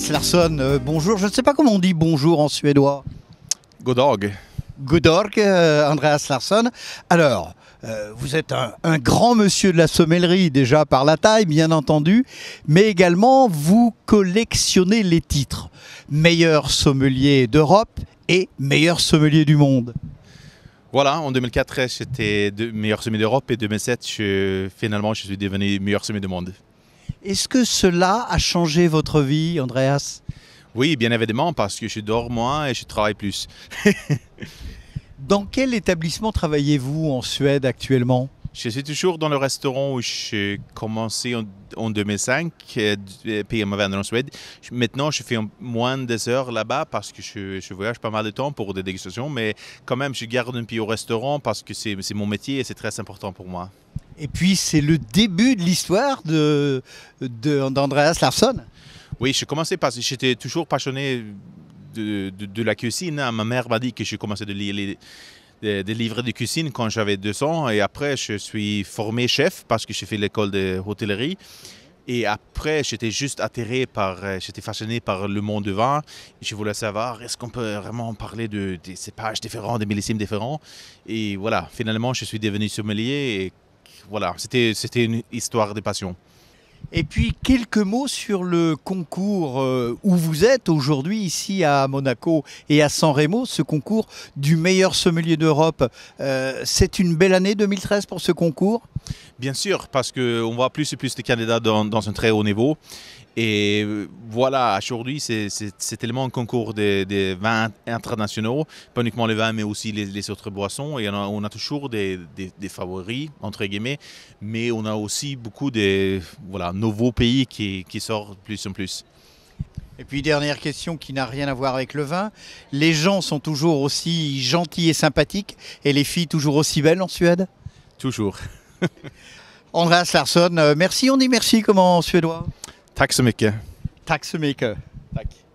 Andreas Larsson, euh, bonjour. Je ne sais pas comment on dit bonjour en suédois. Godorg. Godorg, euh, Andreas Larsson. Alors, euh, vous êtes un, grand monsieur de la sommellerie, déjà par la taille, bien entendu, mais également vous collectionnez les titres meilleur sommelier d'Europe et meilleur sommelier du monde. Voilà, en 2004, j'étais meilleur sommelier d'Europe et 2007, finalement, je suis devenu meilleur sommelier du monde. Est-ce que cela a changé votre vie, Andreas Oui, bien évidemment, parce que je dors moins et je travaille plus. dans quel établissement travaillez-vous en Suède actuellement je suis toujours dans le restaurant où j'ai commencé en, en 2005, euh, euh, PM en Suède. Maintenant, je fais moins de heures là-bas parce que je, je, voyage pas mal de temps pour des dégustations, mais quand même, je garde un pied au restaurant parce que c'est mon métier et c'est très important pour moi. Et puis c'est le début de l'histoire d'Andreas de, Larsson. Oui, j'ai commencé parce que J'étais toujours passionné de, de, la cuisine. Ma mère m'a dit que j'ai commencé de lire les, des, de livres de cuisine quand j'avais deux ans. Et après, je suis formé chef parce que j'ai fait l'école de hôtellerie. Et après, j'étais juste atterré par, euh, j'étais fasciné par le monde du vin. Je voulais savoir, est-ce qu'on peut vraiment parler de, ces pages différentes, des millésimes différents Et voilà, finalement, je suis devenu sommelier. Et voilà, c'était une histoire des passions. Et puis quelques mots sur le concours euh, où vous êtes aujourd'hui ici à Monaco et à San Remo, ce concours du meilleur sommelier d'Europe. Euh, c'est une belle année 2013 pour ce concours Bien sûr, parce qu'on voit plus et plus de candidats dans, un très haut niveau. Et voilà, aujourd'hui, c'est tellement un concours des, vins internationaux, pas uniquement les vins, mais aussi les, autres boissons. Et on a, toujours des, favoris, entre guillemets, mais on a aussi beaucoup de nouveaux pays qui, qui sortent plus en plus. Et puis dernière question qui n'a rien à voir avec le vin. Les gens sont toujours aussi gentils et sympathiques et les filles toujours aussi belles en Suède Toujours. Andreas Larsson, euh, merci, on dit merci comme en suédois Tack så mycket. Tack